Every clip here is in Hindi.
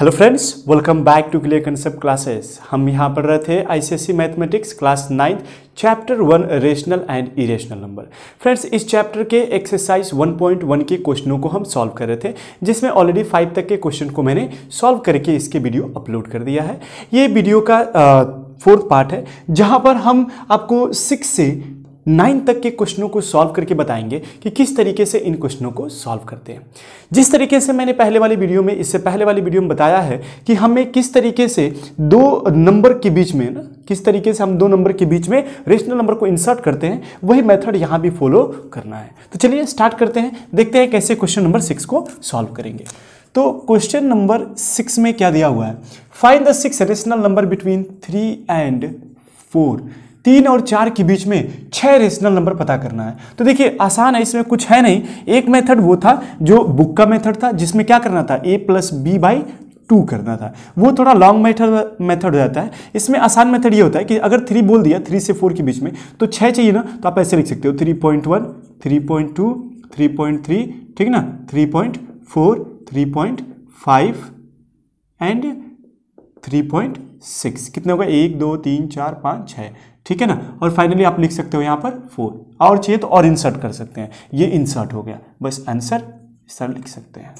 hello friends welcome back to clear concept classes हम यहाँ पढ़ रहे थे ICSC mathematics class ninth chapter one rational and irrational number friends इस चैप्टर के एक्सरसाइज 1.1 के क्वेश्चनों को हम सॉल्व कर रहे थे जिसमें ऑलरेडी फाइव तक के क्वेश्चन को मैंने सॉल्व करके इसके वीडियो अपलोड कर दिया है ये वीडियो का फोर्थ पार्ट है जहाँ पर हम आपको सिक्स से नाइन तक के क्वेश्चनों को सॉल्व करके बताएंगे कि किस तरीके से इन क्वेश्चनों को सॉल्व करते हैं जिस तरीके से मैंने पहले वाली वीडियो में इससे पहले वाली वीडियो में बताया है कि हमें किस तरीके से दो नंबर के बीच में ना किस तरीके से हम दो नंबर के बीच में रेशनल नंबर को इंसर्ट करते हैं वही मेथड यहाँ भी फॉलो करना है तो चलिए स्टार्ट करते हैं देखते हैं कैसे क्वेश्चन नंबर सिक्स को सॉल्व करेंगे तो क्वेश्चन नंबर सिक्स में क्या दिया हुआ है find the six rational number between three and four तीन और चार के बीच में छह रेशनल नंबर पता करना है तो देखिए आसान है इसमें कुछ है नहीं एक मेथड वो था जो बुक का मेथड था जिसमें क्या करना था a plus b by two करना था वो थोड़ा लॉन्ग मेथड मेथड हो जाता है इसमें आसान मेथड ये होता है कि अगर थ्री बोल दिया थ्री से फोर के बीच में तो छः चाहिए ना तो आप ऐसे लिख सकते हो three point one three point two three point three ठीक ना three point four three point five and three point six कितने होगा एक दो तीन चार पाँच छः ठीक है ना और फाइनली आप लिख सकते हो यहाँ पर फोर और चाहिए तो और इंसर्ट कर सकते हैं ये इंसर्ट हो गया बस आंसर सर लिख सकते हैं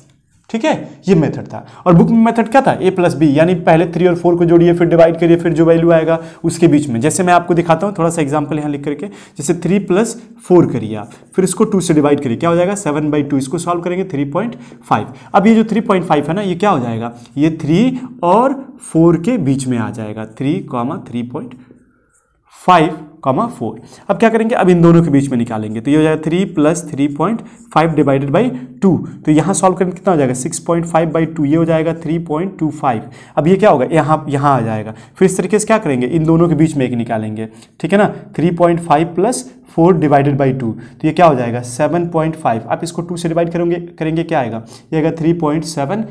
ठीक है ये मेथड था और बुक में मेथड क्या था ए प्लस बी यानी पहले थ्री और फोर को जोड़िए फिर डिवाइड करिए फिर जो वैल्यू आएगा उसके बीच में जैसे मैं आपको दिखाता हूँ थोड़ा सा एग्जाम्पल यहाँ लिख करके जैसे थ्री प्लस फोर करिए आप फिर इसको टू से डिवाइड करिए क्या हो जाएगा सेवन बाई टू इसको सॉल्व करेंगे थ्री पॉइंट फाइव अब ये जो थ्री पॉइंट फाइव है ना ये क्या हो जाएगा ये थ्री और फोर के बीच में आ जाएगा three comma three point five comma four अब क्या करेंगे अब इन दोनों के बीच में निकालेंगे तो ये हो जाएगा three plus three point five divided by two तो यहाँ सॉल्व करेंगे कितना हो जाएगा six point five by two ये हो जाएगा थ्री पॉइंट टू फाइव अब ये क्या होगा यहाँ यहाँ आ जाएगा फिर इस तरीके से क्या करेंगे इन दोनों के बीच में एक निकालेंगे ठीक है ना three point five plus four divided by two तो ये क्या हो जाएगा सेवन पॉइंट फाइव आप इसको टू से डिवाइड करेंगे करेंगे क्या आएगा ये आएगा थ्री पॉइंट सेवन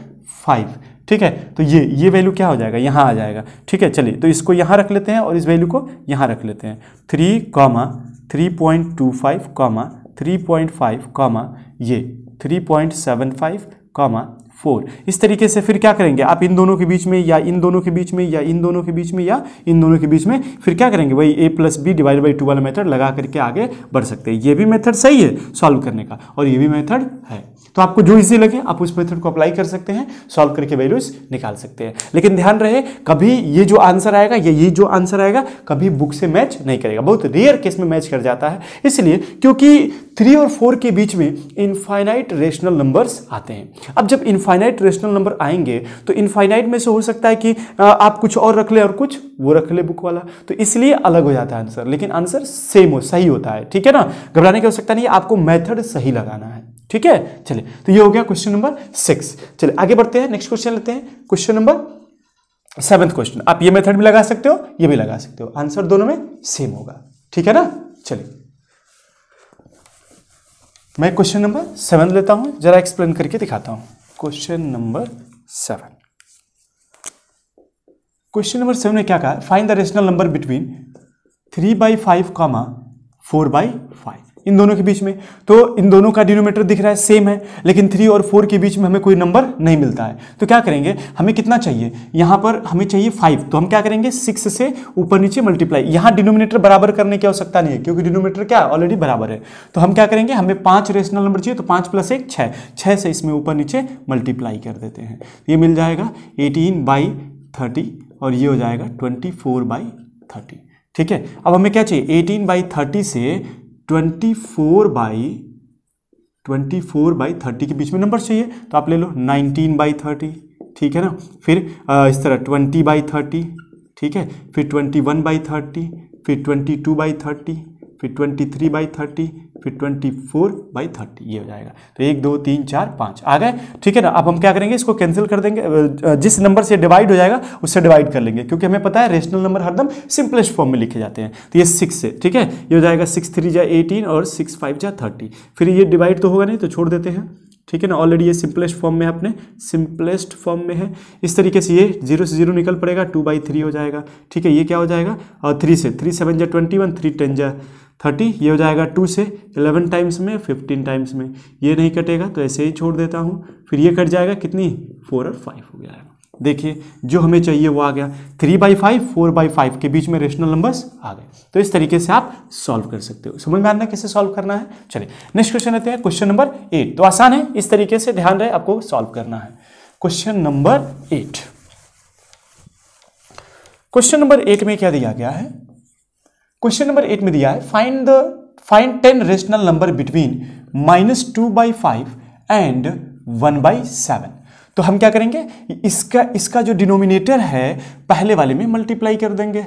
फाइव ठीक है तो ये ये वैल्यू क्या हो जाएगा यहाँ आ जाएगा ठीक है चलिए तो इसको यहाँ रख लेते हैं और इस वैल्यू को यहाँ रख लेते हैं three comma three point two five comma three point five comma ये three point seven five comma four इस तरीके से फिर क्या करेंगे आप इन दोनों के बीच में या इन दोनों के बीच में या इन दोनों के बीच में या इन दोनों के बीच में फिर क्या करेंगे वही a plus b divide by two वाला मेथड लगा करके आगे बढ़ सकते हैं ये भी मेथड सही है सॉल्व करने का और ये भी मेथड है तो आपको जो इजी लगे आप उस मेथड को अप्लाई कर सकते हैं सॉल्व करके वैल्यूज निकाल सकते हैं लेकिन ध्यान रहे कभी ये जो आंसर आएगा या ये जो आंसर आएगा कभी बुक से मैच नहीं करेगा बहुत रेयर केस में मैच कर जाता है इसलिए क्योंकि थ्री और फोर के बीच में इनफाइनाइट रेशनल नंबर्स आते हैं अब जब इनफाइनाइट रेशनल नंबर आएंगे तो इनफाइनाइट में से हो सकता है कि आप कुछ और रख ले और कुछ वो रख ले बुक वाला तो इसलिए अलग हो जाता है आंसर लेकिन आंसर सेम हो सही होता है ठीक है ना घबराने की आवश्यकता नहीं आपको मैथड सही लगाना है ठीक है चलिए तो ये हो गया क्वेश्चन नंबर सिक्स चलिए आगे बढ़ते हैं नेक्स्ट क्वेश्चन लेते हैं क्वेश्चन नंबर सेवेंथ क्वेश्चन आप ये मेथड भी लगा सकते हो ये भी लगा सकते हो आंसर दोनों में सेम होगा ठीक है ना चलिए मैं क्वेश्चन नंबर सेवन लेता हूं जरा एक्सप्लेन करके दिखाता हूं question number seven question number seven ने क्या कहा find the rational number between three by five comma four by five इन दोनों के बीच में तो इन दोनों का डिनोमीटर दिख रहा है सेम है लेकिन थ्री और फोर के बीच में हमें कोई नंबर नहीं मिलता है तो क्या करेंगे हमें कितना चाहिए यहाँ पर हमें चाहिए फाइव तो हम क्या करेंगे सिक्स से ऊपर नीचे मल्टीप्लाई यहाँ डिनोमिनेटर बराबर करने की आवश्यकता नहीं है क्योंकि डिनोमीटर क्या ऑलरेडी बराबर है तो हम क्या करेंगे हमें पाँच रेशनल नंबर चाहिए तो पाँच प्लस एक छः छः से इसमें ऊपर नीचे मल्टीप्लाई कर देते हैं तो ये मिल जाएगा एटीन बाई थर्टी और ये हो जाएगा ट्वेंटी फोर बाई थर्टी ठीक है अब हमें क्या चाहिए एटीन बाई थर्टी से twenty four by twenty four by thirty के बीच में नंबर चाहिए तो आप ले लो नाइनटीन बाई थर्टी ठीक है ना फिर इस तरह ट्वेंटी बाई थर्टी ठीक है फिर ट्वेंटी वन बाई थर्टी फिर ट्वेंटी टू बाई थर्टी फिर ट्वेंटी थ्री बाई थर्टी फिर ट्वेंटी फोर बाई थर्टी ये हो जाएगा तो एक दो तीन चार पाँच आ गए ठीक है ना अब हम क्या करेंगे इसको कैंसिल कर देंगे जिस नंबर से डिवाइड हो जाएगा उससे डिवाइड कर लेंगे क्योंकि हमें पता है रेशनल नंबर हरदम सिंपलेस्ट फॉर्म में लिखे जाते हैं तो ये सिक्स है ठीक है ये हो जाएगा सिक्स थ्री जा एटीन और सिक्स फाइव जा थर्टी फिर ये डिवाइड तो होगा नहीं तो छोड़ देते हैं ठीक है ना ऑलरेडी ये सिंपलेस्ट फॉर्म में अपने सिंपलेस्ट फॉर्म में है इस तरीके से ये जीरो से जीरो निकल पड़ेगा टू बाई थ्री हो जाएगा ठीक है ये क्या हो जाएगा और थ्री से थ्री सेवन जा ट्वेंटी वन थ्री टेन जा थर्टी ये हो जाएगा टू से एलेवन टाइम्स में फिफ्टीन टाइम्स में ये नहीं कटेगा तो ऐसे ही छोड़ देता हूँ फिर ये कट जाएगा कितनी फोर और फाइव हो जाएगा देखिए जो हमें चाहिए वो आ गया three by five four by five के बीच में रेशनल नंबर्स आ गए तो इस तरीके से आप सॉल्व कर सकते हो समझ में आना कैसे सॉल्व करना है चलिए नेक्स्ट क्वेश्चन लेते हैं क्वेश्चन नंबर एट तो आसान है इस तरीके से ध्यान रहे आपको सॉल्व करना है question number eight question number eight में क्या दिया गया है क्वेश्चन नंबर एट में दिया है find the find ten rational number between minus two by five and one by seven तो हम क्या करेंगे इसका इसका जो डिनोमिनेटर है पहले वाले में मल्टीप्लाई कर देंगे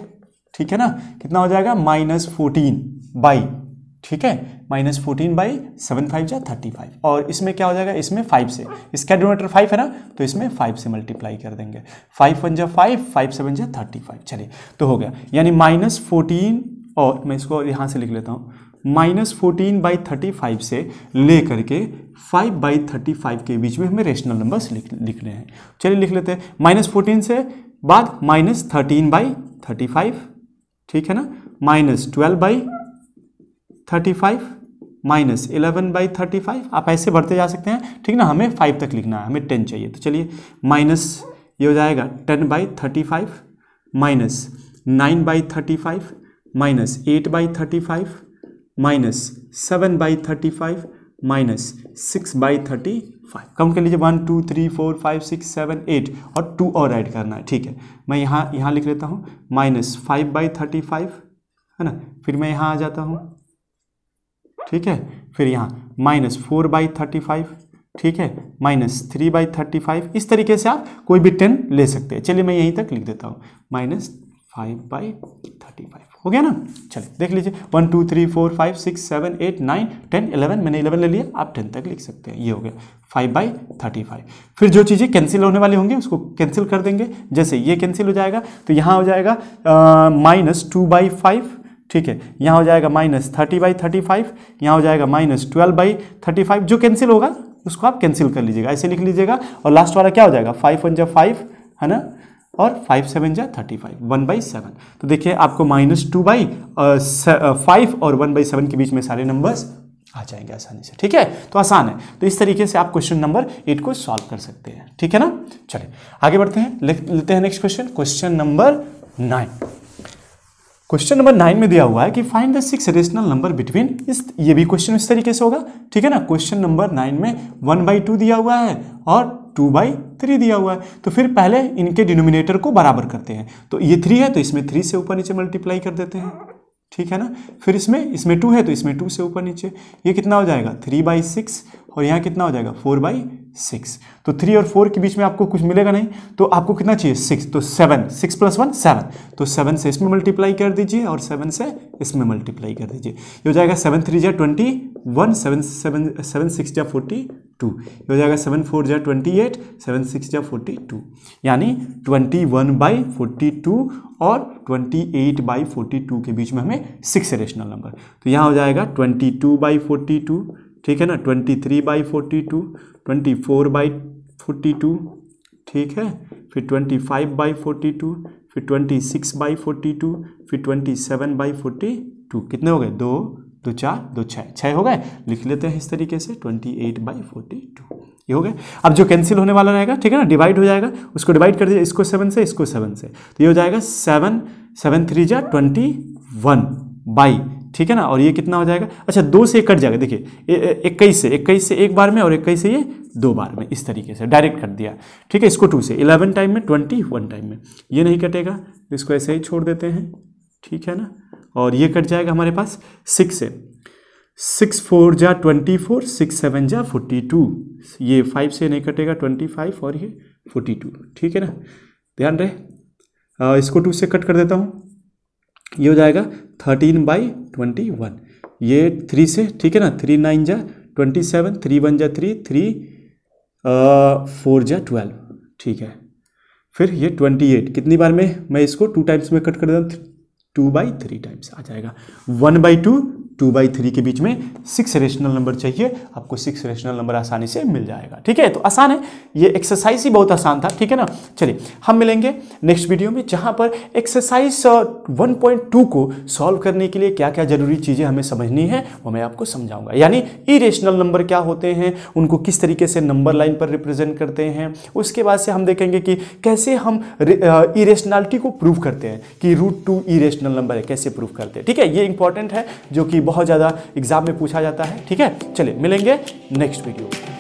ठीक है ना कितना हो जाएगा माइनस फोर्टीन बाई ठीक है minus fourteen by seven five या थर्टी फाइव और इसमें क्या हो जाएगा इसमें फाइव से इसका डिनोमिनेटर फाइव है ना तो इसमें फाइव से मल्टीप्लाई कर देंगे फाइव वन जा फाइव फाइव सेवन जा थर्टी फाइव चलिए तो हो गया यानी माइनस फोर्टीन और मैं इसको यहाँ से लिख लेता हूँ minus fourteen by thirty five से ले करके फाइव बाई थर्टी फाइव के बीच में हमें रेशनल नंबर्स लिख लिख रहे हैं चलिए लिख लेते हैं माइनस फोर्टीन से बाद minus thirteen by thirty five ठीक है ना minus twelve by thirty five minus eleven by thirty five आप ऐसे बढ़ते जा सकते हैं ठीक ना हमें फाइव तक लिखना है हमें टेन चाहिए तो चलिए माइनस ये हो जाएगा ten by thirty five minus nine by thirty five minus eight by thirty five minus seven by thirty five minus six by thirty five count कर लीजिए one two three four five six seven eight और टू और ऐड करना है ठीक है मैं यहाँ यहाँ लिख लेता हूँ minus five by thirty five है ना फिर मैं यहाँ आ जाता हूँ ठीक है फिर यहाँ minus four by thirty five ठीक है minus three by thirty five इस तरीके से आप कोई भी टेन ले सकते हैं चलिए मैं यहीं तक लिख देता हूँ minus five by thirty five हो गया ना चलिए देख लीजिए one two three four five six seven eight nine ten eleven मैंने इलेवन ले लिया आप टेन तक लिख सकते हैं ये हो गया फाइव बाई थर्टी फाइव फिर जो चीज़ें कैंसिल होने वाली होंगी उसको कैंसिल कर देंगे जैसे ये कैंसिल हो जाएगा तो यहाँ हो जाएगा माइनस टू बाई फाइव ठीक है यहाँ हो जाएगा minus thirty by thirty five यहाँ हो जाएगा minus twelve by thirty five जो कैंसिल होगा उसको आप कैंसिल कर लीजिएगा ऐसे लिख लीजिएगा और लास्ट वाला क्या हो जाएगा फाइव वन जब फाइव है ना और फाइव सेवन जा thirty five one by seven तो देखिए आपको माइनस टू बाई फाइव और वन बाई सेवन के बीच में सारे नंबर्स आ जाएंगे आसानी से ठीक है तो आसान है तो इस तरीके से आप क्वेश्चन नंबर एट को सॉल्व कर सकते हैं ठीक है ना चलिए आगे बढ़ते हैं लेते हैं next question question number nine question number nine में दिया हुआ है कि find the six rational number between इस ये भी क्वेश्चन इस तरीके से होगा ठीक है ना क्वेश्चन नंबर नाइन में वन बाई टू दिया हुआ है और टू बाई थ्री दिया हुआ है तो फिर पहले इनके डिनोमिनेटर को बराबर करते हैं तो ये थ्री है तो इसमें थ्री से ऊपर नीचे मल्टीप्लाई कर देते हैं ठीक है ना फिर इसमें इसमें टू है तो इसमें टू से ऊपर नीचे ये कितना हो जाएगा थ्री बाई सिक्स और यहाँ कितना हो जाएगा फोर बाई सिक्स तो थ्री और फोर के बीच में आपको कुछ मिलेगा नहीं तो आपको कितना चाहिए सिक्स तो seven six plus one seven तो सेवन से इसमें मल्टीप्लाई कर दीजिए और सेवन से इसमें मल्टीप्लाई कर दीजिए ये हो जाएगा सेवन थ्री जै twenty one seven seven seven six जै फोर्टी टू ये हो जाएगा सेवन फोर जै ट्वेंटी एट सेवन सिक्स जै फोर्टी टू यानी twenty one by forty two और twenty eight by forty two के बीच में हमें सिक्स रेशनल नंबर तो यहाँ हो जाएगा twenty two by forty two ठीक है ना twenty three by forty two twenty four by forty two ठीक है फिर twenty five by forty two फिर twenty six by forty two फिर twenty seven by forty two कितने हो गए दो दो चार दो छः छः हो गए लिख लेते हैं इस तरीके से twenty eight by forty two ये हो गए अब जो कैंसिल होने वाला रहेगा ठीक है ना डिवाइड हो जाएगा उसको डिवाइड कर दीजिए इसको सेवन से इसको सेवन से तो ये हो जाएगा सेवन सेवन थ्री जा ट्वेंटी वन बाई ठीक है ना और ये कितना हो जाएगा अच्छा दो से कट जाएगा देखिए इक्कीस से इक्कीस से एक बार में और इक्कीस से ये दो बार में इस तरीके से डायरेक्ट कट दिया ठीक है इसको टू से इलेवन टाइम में ट्वेंटी वन टाइम में ये नहीं कटेगा इसको ऐसे ही छोड़ देते हैं ठीक है ना और ये कट जाएगा हमारे पास सिक्स से सिक्स फोर जा ट्वेंटी फोर सिक्स सेवन जा फोर्टी टू ये फाइव से नहीं कटेगा ट्वेंटी फाइव और ये फोर्टी टू ठीक है ना ध्यान रहे इसको टू से कट कर देता हूँ ये हो जाएगा थर्टीन बाई ट्वेंटी वन ये थ्री से ठीक है ना थ्री नाइन जा ट्वेंटी सेवन थ्री वन जा थ्री थ्री फोर जा ट्वेल्व ठीक है फिर ये ट्वेंटी एट कितनी बार में मैं इसको टू टाइम्स में कट कर देता हूँ टू बाई थ्री टाइम्स आ जाएगा one by two two by three के बीच में सिक्स रेशनल नंबर चाहिए आपको सिक्स रेशनल नंबर आसानी से मिल जाएगा ठीक है तो आसान है ये एक्सरसाइज ही बहुत आसान था ठीक है ना चलिए हम मिलेंगे नेक्स्ट वीडियो में जहाँ पर एक्सरसाइज वन पॉइंट टू को सॉल्व करने के लिए क्या क्या जरूरी चीज़ें हमें समझनी है वो मैं आपको समझाऊंगा यानी रेशनल नंबर क्या होते हैं उनको किस तरीके से नंबर लाइन पर रिप्रेजेंट करते हैं उसके बाद से हम देखेंगे कि कैसे हम इरेशनलिटी uh, को प्रूव करते हैं कि root two irrational rational number है कैसे प्रूफ करते हैं ठीक है ये इंपॉर्टेंट है जो कि बहुत ज़्यादा एग्जाम में पूछा जाता है ठीक है चलिए मिलेंगे नेक्स्ट वीडियो में